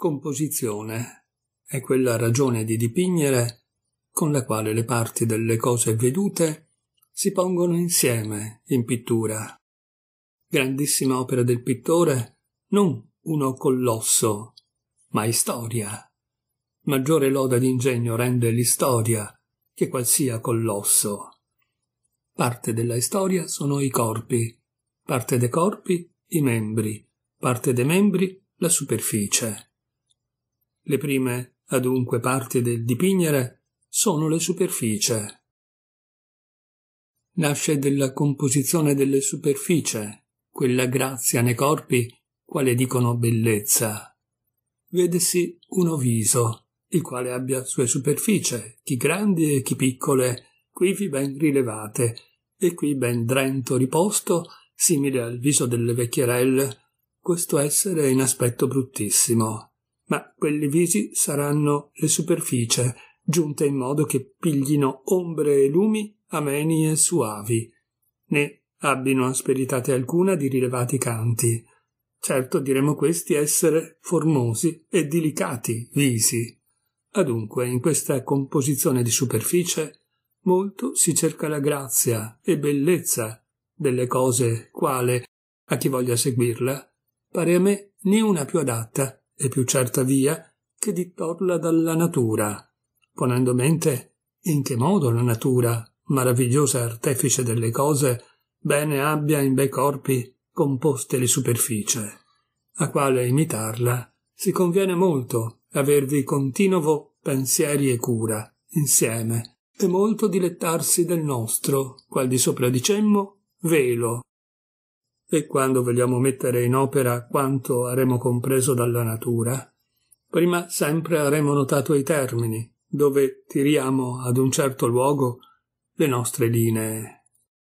Composizione è quella ragione di dipingere con la quale le parti delle cose vedute si pongono insieme in pittura. Grandissima opera del pittore, non uno colosso, ma istoria. Maggiore loda d'ingegno rende l'istoria che qualsia colosso. Parte della storia sono i corpi, parte dei corpi i membri, parte dei membri la superficie le prime, adunque, parti del dipingere sono le superfici. Nasce della composizione delle superfici, quella grazia nei corpi, quale dicono bellezza. Vedesi uno viso, il quale abbia sue superfici, chi grandi e chi piccole, quivi ben rilevate, e qui ben drento riposto, simile al viso delle vecchierelle, questo essere in aspetto bruttissimo ma quelli visi saranno le superficie, giunte in modo che piglino ombre e lumi ameni e suavi, né abbino asperitate alcuna di rilevati canti. Certo diremo questi essere formosi e dilicati visi. Adunque in questa composizione di superficie molto si cerca la grazia e bellezza delle cose quale, a chi voglia seguirla, pare a me né una più adatta e più certa via che di torla dalla natura, ponendo mente in che modo la natura, maravigliosa artefice delle cose, bene abbia in bei corpi composte le superficie, a quale imitarla si conviene molto avervi continuo pensieri e cura, insieme, e molto dilettarsi del nostro, qual di sopra dicemmo, velo, e quando vogliamo mettere in opera quanto avremo compreso dalla natura, prima sempre avremo notato i termini dove tiriamo ad un certo luogo le nostre linee.